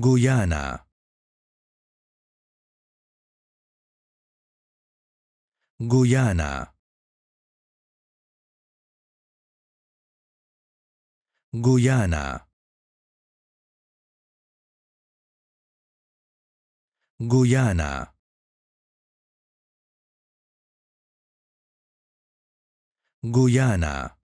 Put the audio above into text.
Guyana Guyana Guyana Guyana Guyana